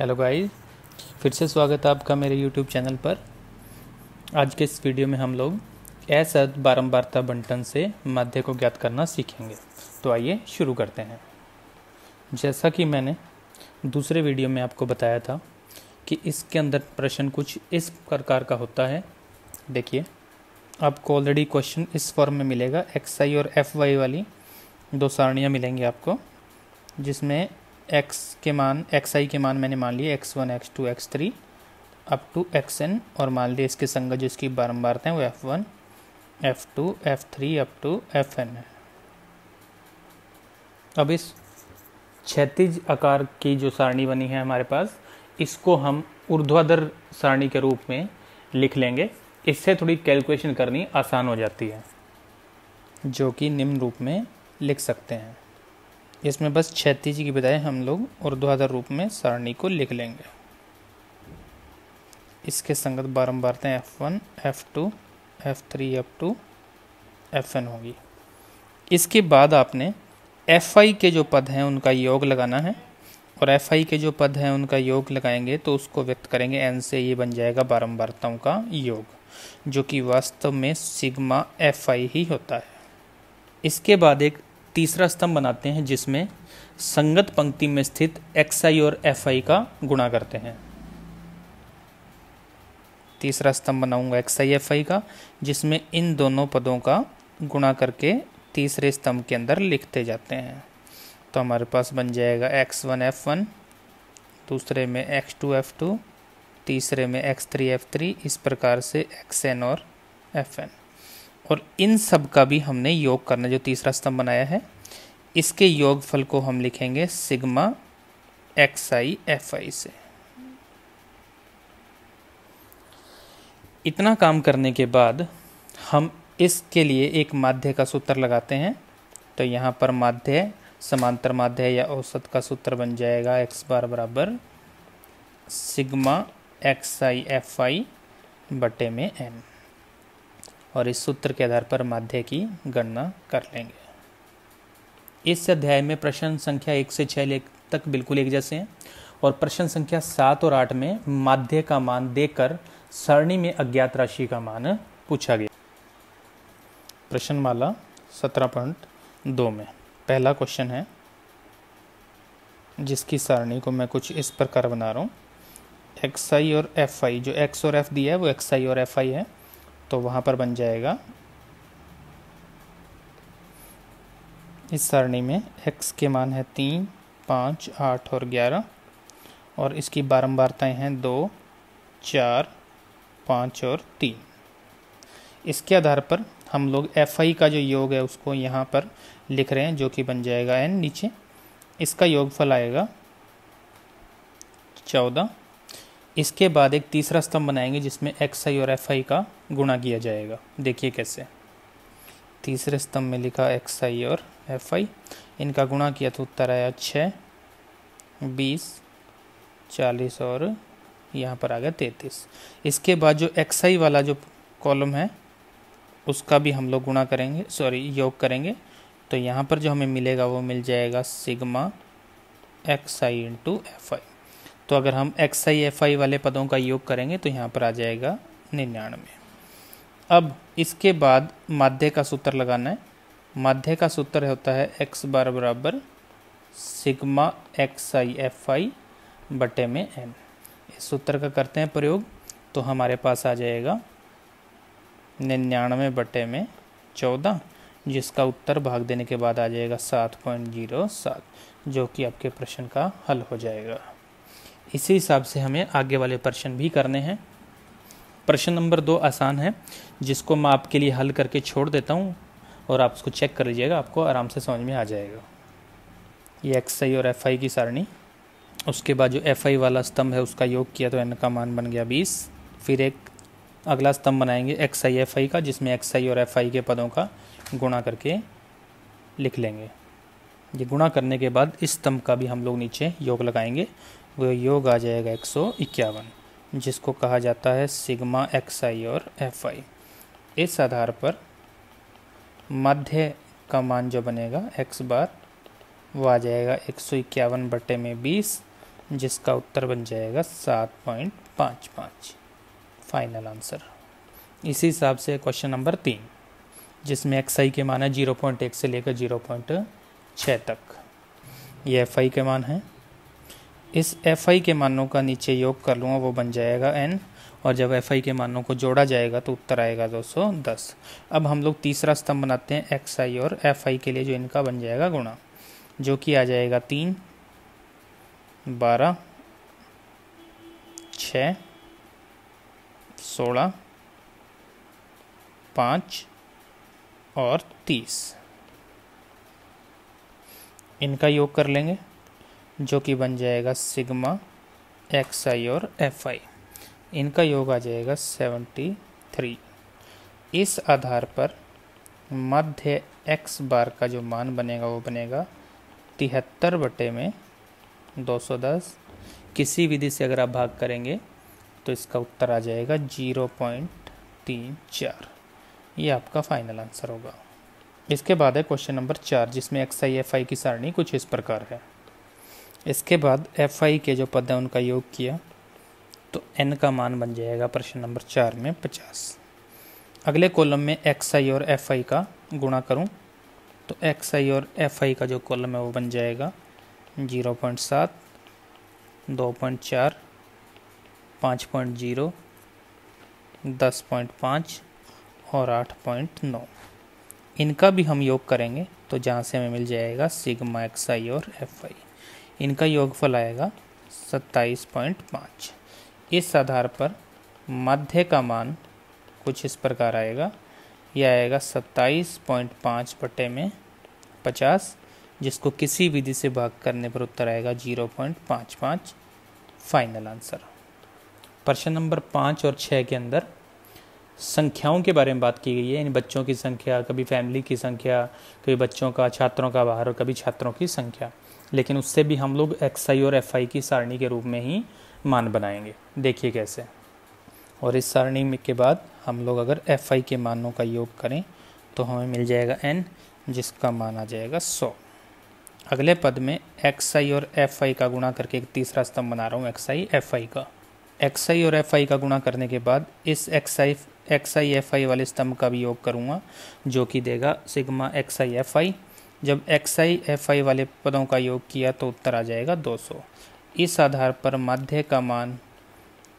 hello guys फिर से स्वागत है आपका मेरे यूट्यूब चैनल पर आज के इस वीडियो में हम लोग असद बारंबारता बंटन से माध्य को ज्ञात करना सीखेंगे तो आइए शुरू करते हैं जैसा कि मैंने दूसरे वीडियो में आपको बताया था कि इसके अंदर प्रश्न कुछ इस प्रकार का होता है देखिए आपको ऑलरेडी क्वेश्चन इस फॉर्म में मिलेगा एक्स आई और एफ वाई वाली दो सारणियाँ मिलेंगी आपको जिसमें एक्स के मान एक्स आई के मान मैंने मान लिए x one x two x three up to x n और मान लिए इसके संगत जो इसकी बारम्बारता है वो f one f two f three up to f n है अब इस क्षैतिज आकार की जो सारणी बनी है हमारे पास इसको हम ऊर्ध्वाधर सारणी के रूप में लिख लेंगे इससे थोड़ी कैलकुलेशन करनी आसान हो जाती है जो कि निम्न रूप में लिख सकते हैं इसमें बस क्षैतिज की बजाय हम लोग ऊर्ध्वाधर रूप में सारणी को लिख लेंगे इसके संगत बारम्बारतें f one f two f three f two f n होगी इसके बाद आपने एफ आई के जो पद हैं उनका योग लगाना है और एफ आई के जो पद हैं उनका योग लगाएंगे तो उसको व्यक्त करेंगे एन से ये बन जाएगा बारम्बारताओं का योग जो कि वास्तव में सिग्मा एफ आई ही होता है इसके बाद एक तीसरा स्तंभ बनाते हैं जिसमें संगत पंक्ति में स्थित एक्स आई और एफ आई का गुणा करते हैं तीसरा स्तंभ बनाऊंगा एक्स आई एफ आई का जिसमें इन दोनों पदों का गुणा करके तीसरे स्तंभ के अंदर लिखते जाते हैं तो हमारे पास बन जाएगा एक्स वन एफ वन दूसरे में एक्स टू एफ टू तीसरे में एक्स थ्री एफ थ्री इस प्रकार से एक्स एन और एफ एन और इन सब का भी हमने योग करना जो तीसरा स्तंभ बनाया है इसके योगफल को हम लिखेंगे sigma x i f i से इतना काम करने के बाद हम इसके लिए एक माध्य का सूत्र लगाते हैं तो यहाँ पर माध्य समांतर माध्य या औसत का सूत्र बन जाएगा एक्स बार बराबर sigma x i f i बटे में एन और इस सूत्र के आधार पर माध्य की गणना कर लेंगे इस अध्याय में प्रश्न संख्या एक से छः तक बिल्कुल एक जैसे हैं और प्रश्न संख्या सात और आठ में माध्य का मान देकर सरणी में अज्ञात राशि का मान पूछा गया प्रश्न माला सत्रह पॉइंट दो में पहला क्वेश्चन है जिसकी सारणी को मैं कुछ इस प्रकार बना रहा हूँ एक्स आई और एफ आई जो एक्स और एफ दिया है वो एक्स आई और एफ आई है तो वहाँ पर बन जाएगा इस सारणी में x के मान है तीन पाँच आठ और ग्यारह और इसकी बारंबारताएं हैं दो चार पाँच और तीन इसके आधार पर हम लोग एफ आई का जो योग है उसको यहाँ पर लिख रहे हैं जो कि बन जाएगा एन नीचे इसका योगफल आएगा चौदह इसके बाद एक तीसरा स्तंभ बनाएंगे जिसमें एक्स आई और एफ आई का गुणा किया जाएगा देखिए कैसे तीसरे स्तंभ में लिखा एक्स आई और एफ आई इनका गुणा किया तो उत्तर आया छः बीस चालीस और यहाँ पर आ गया तैंतीस इसके बाद जो एक्स आई वाला जो कॉलम है उसका भी हम लोग गुणा करेंगे सॉरी योग करेंगे तो यहाँ पर जो हमें मिलेगा वो मिल जाएगा sigma x i into f i तो अगर हम एक्स आई एफ आई वाले पदों का योग करेंगे तो यहाँ पर आ जाएगा निन्यानवे अब इसके बाद माध्य का सूत्र लगाना है माध्य का सूत्र होता है एक्स बार बराबर sigma x i f i बटे में एन इस सूत्र का करते हैं प्रयोग तो हमारे पास आ जाएगा निन्यानवे बटे में चौदह जिसका उत्तर भाग देने के बाद आ जाएगा सात पॉइंट जीरो सात जो कि आपके प्रश्न का हल हो जाएगा इसी हिसाब से हमें आगे वाले प्रश्न भी करने हैं प्रश्न नंबर दो आसान है जिसको मैं आपके लिए हल करके छोड़ देता हूँ और आप उसको चेक कर लीजिएगा आपको आराम से समझ में आ जाएगा ये एक्स आई और एफ आई की सारणी उसके बाद जो एफ आई वाला स्तंभ है उसका योग किया तो एन का मान बन गया बीस फिर एक अगला स्तंभ बनाएंगे एक्स आई एफ आई का जिसमें एक्स आई और एफ आई के पदों का गुणा करके लिख लेंगे ये गुणा करने के बाद इस स्तंभ का भी हम लोग नीचे योग लगाएंगे वह योग आ जाएगा एक सौ इक्यावन जिसको कहा जाता है सिग्मा एक्स आई और एफ आई इस आधार पर मध्य का मान जो बनेगा एक्स बार वो आ जाएगा एक सौ इक्यावन बटे में बीस जिसका उत्तर बन जाएगा सात पॉइंट पाँच पाँच फाइनल आंसर इसी हिसाब से क्वेश्चन नंबर तीन जिसमें एक्स आई के मान है जीरो पॉइंट एक से लेकर जीरो पॉइंट छः तक ये एफ आई के मान है इस एफ आई के मानों का नीचे योग कर लूँगा वो बन जाएगा एन और जब एफ आई के मानों को जोड़ा जाएगा तो उत्तर आएगा दोस्तों दस अब हम लोग तीसरा स्तंभ बनाते हैं एक्स आई और एफ आई के लिए जो इनका बन जाएगा गुणा जो कि आ जाएगा तीन बारह छ सोलह पाँच और तीस इनका योग कर लेंगे जो कि बन जाएगा सिग्मा एक्स आई और एफ आई इनका योग आ जाएगा सेवेंटी थ्री इस आधार पर मध्य एक्स बार का जो मान बनेगा वो बनेगा तिहत्तर बटे में दो सौ दस किसी विधि से अगर आप भाग करेंगे तो इसका उत्तर आ जाएगा जीरो पॉइंट तीन चार ये आपका फाइनल आंसर होगा इसके बाद है क्वेश्चन नंबर चार जिसमें एक्स आई एफ आई की सारणी कुछ इस प्रकार है इसके बाद एफ आई के जो पद हैं उनका योग किया तो एन का मान बन जाएगा प्रश्न नंबर चार में पचास अगले कॉलम में एक्स आई और एफ आई का गुणा करूं तो एक्स आई और एफ आई का जो कॉलम है वो बन जाएगा जीरो पॉइंट सात दो पॉइंट चार पाँच पॉइंट जीरो दस पॉइंट पाँच और आठ पॉइंट नौ इनका भी हम योग करेंगे तो जहाँ से हमें मिल जाएगा सिग्मा एक्स आई और एफ आई इनका योगफल आएगा सत्ताईस पॉइंट पाँच इस आधार पर मध्य का मान कुछ इस प्रकार आएगा यह आएगा सत्ताईस पॉइंट पाँच बटे में पचास जिसको किसी विधि से भाग करने पर उत्तर आएगा जीरो पॉइंट पाँच पाँच फाइनल आंसर प्रश्न नंबर पाँच और छः के अंदर संख्याओं के बारे में बात की गई है इन बच्चों की संख्या कभी फैमिली की संख्या कभी बच्चों का छात्रों का बाहर और कभी छात्रों की संख्या लेकिन उससे भी हम लोग एक्स आई और एफ आई की सारणी के रूप में ही मान बनाएंगे देखिए कैसे और इस सारणी के बाद हम लोग अगर एफ आई के मानों का योग करें तो हमें मिल जाएगा एन जिसका मान आ जाएगा सौ अगले पद में एक्स आई और एफ आई का गुणा करके एक तीसरा स्तंभ बना रहा हूँ एक्स आई एफ आई का एक्स आई और एफ आई का गुणा करने के बाद इस x i x i f i वाले स्तंभ का भी योग करूँगा जो कि देगा sigma x i f i जब एक्स आई एफ आई वाले पदों का योग किया तो उत्तर आ जाएगा 200 इस आधार पर माध्य का मान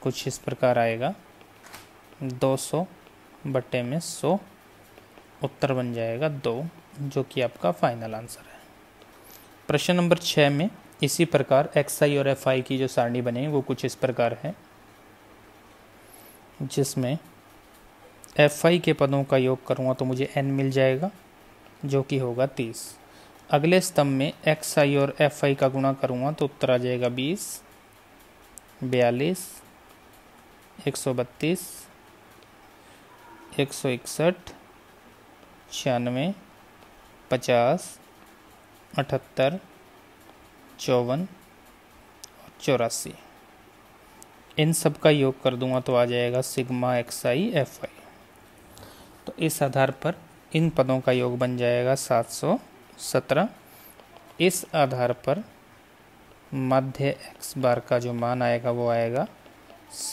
कुछ इस प्रकार आएगा 200 बटे में 100 उत्तर बन जाएगा दो जो कि आपका फाइनल आंसर है प्रश्न नंबर छः में इसी प्रकार एक्स आई और एफ आई की जो सारणी बने वो कुछ इस प्रकार है जिसमें एफ आई के पदों का योग करूँगा तो मुझे एन मिल जाएगा जो कि होगा तीस अगले स्तंभ में एक्स आई और एफ आई का गुणा करूँगा तो उत्तर आ जाएगा बीस बयालीस एक सौ बत्तीस एक सौ इकसठ छियानवे पचास अठहत्तर चौवन और चौरासी इन सब का योग कर दूंगा तो आ जाएगा sigma x i f i तो इस आधार पर इन पदों का योग बन जाएगा 717 इस आधार पर मध्य एक्स बार का जो मान आएगा वो आएगा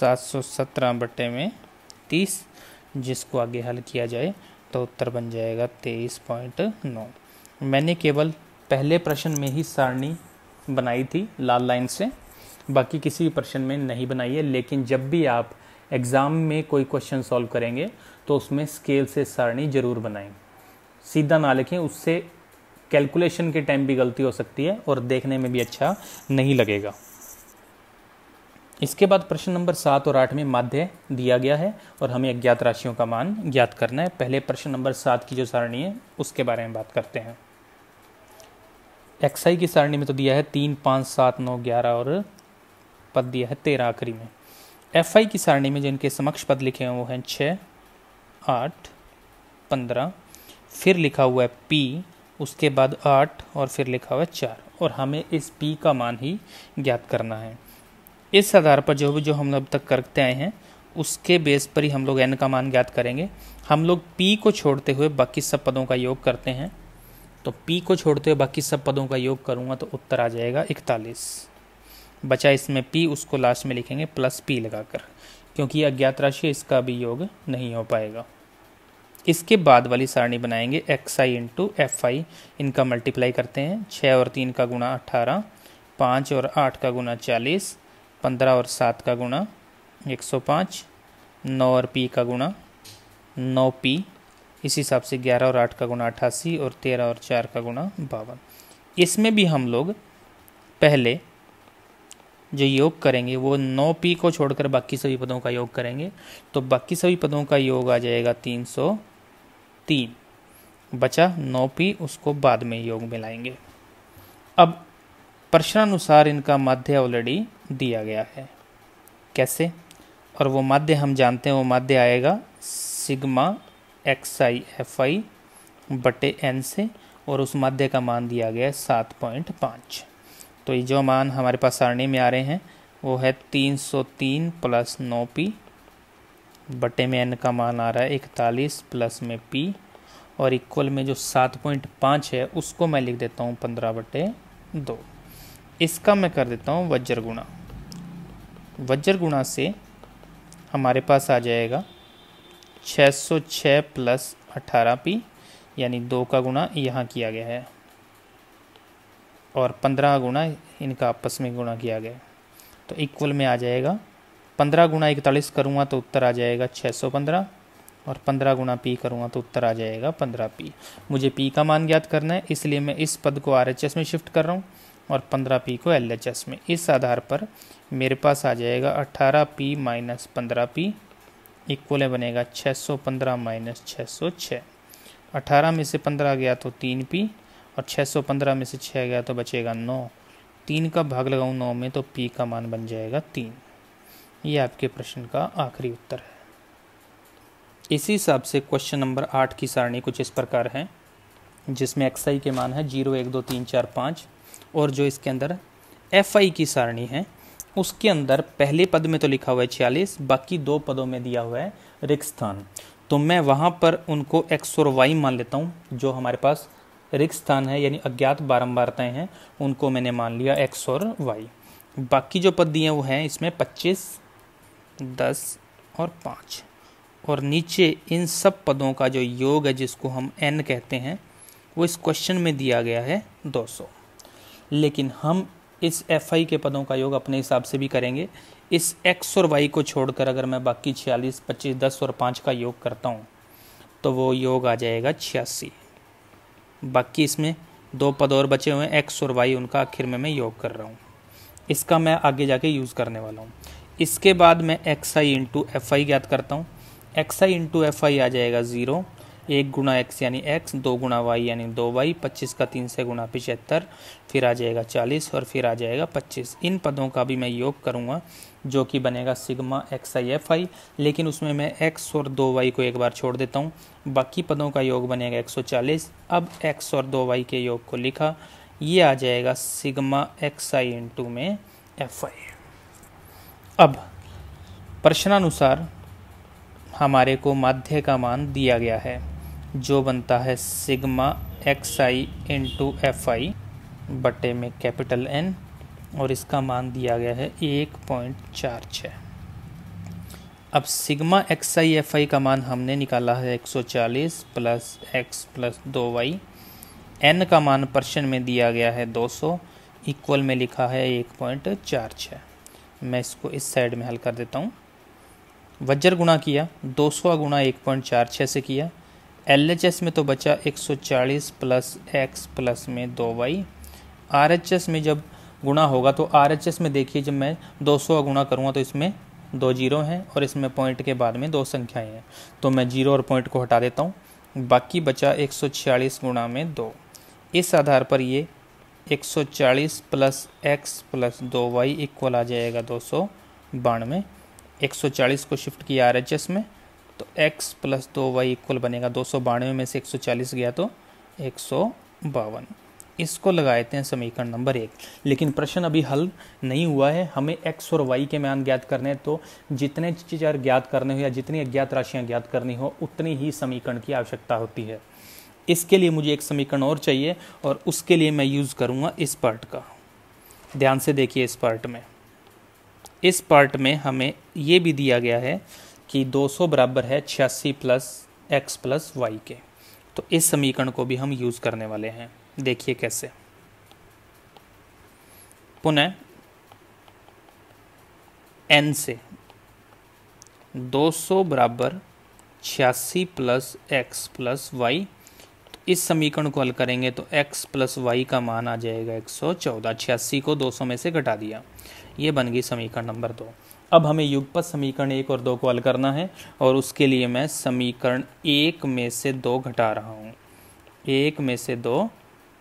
717 बटे में 30 जिसको आगे हल किया जाए तो उत्तर बन जाएगा 23.9 मैंने केवल पहले प्रश्न में ही सारणी बनाई थी लाल लाइन से बाकी किसी भी प्रश्न में नहीं बनाई है लेकिन जब भी आप एग्ज़ाम में कोई क्वेश्चन सॉल्व करेंगे तो उसमें स्केल से सारणी ज़रूर बनाएं सीधा ना लिखें उससे कैलकुलेशन के टाइम भी गलती हो सकती है और देखने में भी अच्छा नहीं लगेगा इसके बाद प्रश्न नंबर सात और आठ में माध्य दिया गया है और हमें अज्ञात राशियों का मान ज्ञात करना है पहले प्रश्न नंबर सात की जो सारणी है उसके बारे में बात करते हैं एक्साई की सारणी में तो दिया है तीन पाँच सात नौ ग्यारह और पद दिया है तेरह आखिरी में एफ आई की सारणी में जिनके समक्ष पद लिखे हैं वो हैं छः आठ पंद्रह फिर लिखा हुआ है पी उसके बाद आठ और फिर लिखा हुआ है चार और हमें इस पी का मान ही ज्ञात करना है इस आधार पर जो भी जो हम अब तक करते आए हैं उसके बेस पर ही हम लोग एन का मान ज्ञात करेंगे हम लोग पी को छोड़ते हुए बाकी सब पदों का योग करते हैं तो पी को छोड़ते हुए बाकी सब पदों का योग करूँगा तो उत्तर आ जाएगा इकतालीस बचा इसमें पी उसको लास्ट में लिखेंगे प्लस पी लगाकर क्योंकि ये अज्ञात राशि इसका भी योग नहीं हो पाएगा इसके बाद वाली सारणी बनाएंगे x i into f i इनका मल्टीप्लाई करते हैं छः और तीन का गुणा अट्ठारह पाँच और आठ का गुणा चालीस पंद्रह और सात का गुणा एक सौ पाँच नौ और पी का गुणा नौ पी इस हिसाब से ग्यारह और आठ का गुणा अट्ठासी और तेरह और चार का गुणा बावन इसमें भी हम लोग पहले जो योग करेंगे वो नौ पी को छोड़कर बाकी सभी पदों का योग करेंगे तो बाकी सभी पदों का योग आ जाएगा तीन सौ तीन बचा नौ पी उसको बाद में योग में लाएंगे अब प्रश्नानुसार इनका माध्य ऑलरेडी दिया गया है कैसे और वो माध्य हम जानते हैं वो माध्य आएगा sigma x i f i बटे एन से और उस माध्य का मान दिया गया है सात पॉइंट पाँच तो ये जो मान हमारे पास सारणी में आ रहे हैं वो है तीन सौ तीन प्लस नौ पी बटे में एन का मान आ रहा है इकतालीस प्लस में पी और इक्वल में जो सात पॉइंट पाँच है उसको मैं लिख देता हूँ पंद्रह बटे दो इसका मैं कर देता हूँ वज्र गुणा वज्र गुणा से हमारे पास आ जाएगा 606 सौ छः प्लस अठारह पी यानी दो का गुणा यहाँ किया गया है और पंद्रह गुणा इनका आपस में गुणा किया गया तो इक्वल में आ जाएगा पंद्रह गुणा इकतालीस करूँगा तो उत्तर आ जाएगा छः सौ पंद्रह और पंद्रह गुणा पी करूँगा तो उत्तर आ जाएगा पंद्रह पी मुझे पी का मान ज्ञात करना है इसलिए मैं इस पद को आर एच एस में शिफ्ट कर रहा हूँ और पंद्रह पी को एल एच एस में इस आधार पर मेरे पास आ जाएगा अट्ठारह पी माइनस पंद्रह पी इक्वल है बनेगा छः सौ पंद्रह माइनस छः सौ छः अठारह में से पंद्रह गया तो तीन पी और 615 में से 6 गया तो बचेगा 9 तीन का भाग लगाऊँ 9 में तो पी का मान बन जाएगा तीन ये आपके प्रश्न का आखिरी उत्तर है इसी हिसाब से क्वेश्चन नंबर आठ की सारणी कुछ इस प्रकार है जिसमें एक्स आई के मान है जीरो एक दो तीन चार पाँच और जो इसके अंदर एफ आई की सारणी है उसके अंदर पहले पद में तो लिखा हुआ है छियालीस बाकी दो पदों में दिया हुआ है रिक्त स्थान तो मैं वहाँ पर उनको एक्स और वाई मान लेता हूँ जो हमारे पास रिक्त स्थान है यानी अज्ञात बारंबारताएं हैं उनको मैंने मान लिया एक्स और वाई बाकी जो पद दिए वो हैं इसमें पच्चीस दस और पाँच और नीचे इन सब पदों का जो योग है जिसको हम एन कहते हैं वो इस क्वेश्चन में दिया गया है 200 लेकिन हम इस एफ आई के पदों का योग अपने हिसाब से भी करेंगे इस एक्स और वाई को छोड़कर अगर मैं बाकी छियालीस पच्चीस दस और पाँच का योग करता हूँ तो वो योग आ जाएगा छियासी बाकी इसमें दो पद और बचे हुए हैं एक्स और वाई उनका आखिर में मैं योग कर रहा हूँ इसका मैं आगे जाके यूज़ करने वाला हूँ इसके बाद मैं x i into f i ज्ञात करता हूँ x i into f i आ जाएगा ज़ीरो एक गुणा एक्स यानी एक्स दो गुणा वाई यानी दो वाई पच्चीस का तीन से गुणा पिचहत्तर फिर आ जाएगा चालीस और फिर आ जाएगा पच्चीस इन पदों का भी मैं योग करूँगा जो कि बनेगा sigma x i f i लेकिन उसमें मैं एक्स और दो वाई को एक बार छोड़ देता हूँ बाकी पदों का योग बनेगा चालीस अब एक्स और दो वाई के योग को लिखा ये आ जाएगा sigma x i into में एफ आई अब प्रश्नानुसार हमारे को माध्य का मान दिया गया है जो बनता है sigma x i into f i बटे में कैपिटल एन और इसका मान दिया गया है एक पॉइंट चार छः अब sigma x i f i का मान हमने निकाला है 140 प्लस एक्स प्लस दो वाई एन का मान प्रश्न में दिया गया है 200 इक्वल में लिखा है एक पॉइंट चार छः मैं इसको इस साइड में हल कर देता हूँ वज्र गुणा किया 200 गुणा एक पॉइंट चार छः से किया एल एच एस में तो बचा 140 प्लस एक्स प्लस में दो वाई आर एच एस में जब गुणा होगा तो आर में देखिए जब मैं दो का गुणा करूँगा तो इसमें दो जीरो हैं और इसमें पॉइंट के बाद में दो संख्याएं हैं तो मैं जीरो और पॉइंट को हटा देता हूँ बाकी बचा एक सौ छियालीस गुणा में दो इस आधार पर ये 140 प्लस एक्स प्लस दो वाई इक्वल आ जाएगा दो सौ बानवे एक सौ चालीस को शिफ्ट किया आर एच एस में तो एक्स प्लस दो वाई इक्वल बनेगा दो सौ बानवे में से एक सौ चालीस गया तो एक सौ बावन इसको लगा देते हैं समीकरण नंबर एक लेकिन प्रश्न अभी हल नहीं हुआ है हमें एक्स और वाई के मान ज्ञात करने हैं तो जितने चर ज्ञात करने हो या जितनी अज्ञात राशियाँ ज्ञात करनी हो उतनी ही समीकरण की आवश्यकता होती है इसके लिए मुझे एक समीकरण और चाहिए और उसके लिए मैं यूज़ करूँगा इस पार्ट का ध्यान से देखिए इस पार्ट में इस पार्ट में हमें ये भी दिया गया है कि 200 बराबर है छियासी प्लस एक्स प्लस वाई के तो इस समीकरण को भी हम यूज़ करने वाले हैं देखिए कैसे पुनः एन से 200 बराबर छियासी प्लस एक्स प्लस वाई तो इस समीकरण को हल करेंगे तो x प्लस वाई का मान आ जाएगा 114 छियासी को 200 में से घटा दिया ये बन गई समीकरण नंबर दो अब हमें युगप समीकरण एक और दो को हल करना है और उसके लिए मैं समीकरण एक में से दो घटा रहा हूँ एक में से दो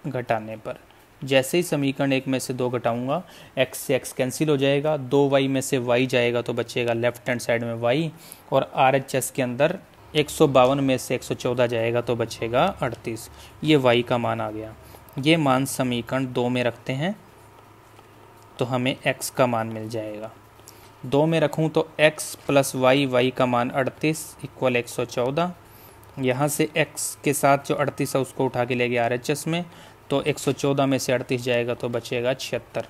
घटाने पर जैसे ही समीकरण एक में से दो घटाऊंगा x से x कैंसिल हो जाएगा दो वाई में से y जाएगा तो बचेगा लेफ्ट हैंड साइड में y और आर एच एस के अंदर एक सौ बावन में से एक सौ चौदह जाएगा तो बचेगा अड़तीस ये y का मान आ गया ये मान समीकरण दो में रखते हैं तो हमें x का मान मिल जाएगा दो में रखूँ तो x प्लस वाई वाई का मान अड़तीस इक्वल एक सौ चौदह यहाँ से x के साथ जो अड़तीस है उसको उठा के ले गया आर एच एस में तो 114 में से अड़तीस जाएगा तो बचेगा छिहत्तर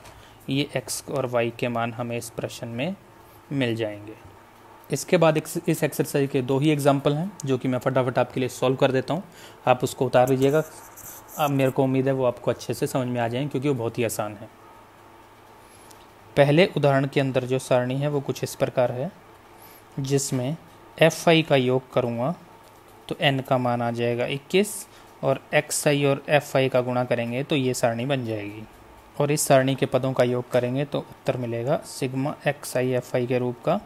ये एक्स और वाई के मान हमें इस प्रश्न में मिल जाएंगे इसके बाद इस एक्सरसाइज के दो ही एग्जाम्पल हैं जो कि मैं फटाफट आपके लिए सॉल्व कर देता हूँ आप उसको उतार लीजिएगा अब मेरे को उम्मीद है वो आपको अच्छे से समझ में आ जाएंगे क्योंकि वो बहुत ही आसान है पहले उदाहरण के अंदर जो सारणी है वो कुछ इस प्रकार है जिसमें एफ आई का योग करूँगा तो एन का मान आ जाएगा इक्कीस और एक्स आई और एफ आई का गुणा करेंगे तो ये सारणी बन जाएगी और इस सारणी के पदों का योग करेंगे तो उत्तर मिलेगा sigma x i f i के रूप का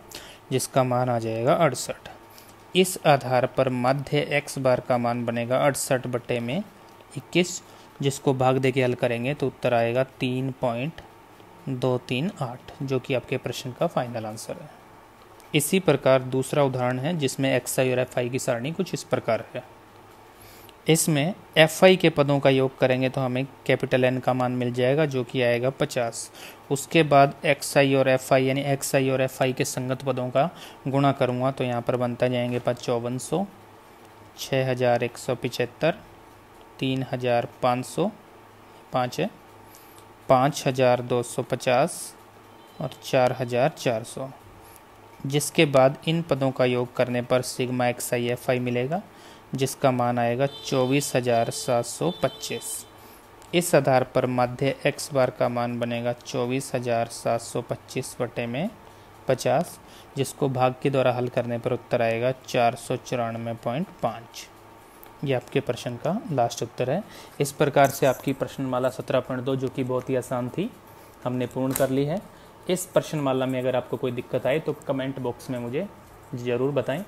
जिसका मान आ जाएगा अड़सठ इस आधार पर मध्य एक्स बार का मान बनेगा अड़सठ बटे में इक्कीस जिसको भाग दे के हल करेंगे तो उत्तर आएगा तीन पॉइंट दो तीन आठ जो कि आपके प्रश्न का फाइनल आंसर है इसी प्रकार दूसरा उदाहरण है जिसमें एक्स आई और एफ आई की सारणी कुछ इस प्रकार है इसमें एफ आई के पदों का योग करेंगे तो हमें कैपिटल एन का मान मिल जाएगा जो कि आएगा पचास उसके बाद एक्स आई और एफ आई यानी एक्स आई और एफ आई के संगत पदों का गुणा करूँगा तो यहाँ पर बनता जाएंगे पाँच चौवन सौ छः हज़ार एक सौ पिचहत्तर तीन हज़ार पाँच सौ पाँच है पाँच हज़ार दो सौ पचास और चार हज़ार चार सौ जिसके बाद इन पदों का योग करने पर sigma x i f i मिलेगा जिसका मान आएगा चौबीस हज़ार सात सौ पच्चीस इस आधार पर मध्य एक्स बार का मान बनेगा चौबीस हज़ार सात सौ पच्चीस बटे में पचास जिसको भाग के द्वारा हल करने पर उत्तर आएगा चार सौ चौरानवे पॉइंट पाँच ये आपके प्रश्न का लास्ट उत्तर है इस प्रकार से आपकी प्रश्नमाला सत्रह पॉइंट दो जो कि बहुत ही आसान थी हमने पूर्ण कर ली है इस प्रश्नमाला में अगर आपको कोई दिक्कत आए तो कमेंट बॉक्स में मुझे ज़रूर बताएं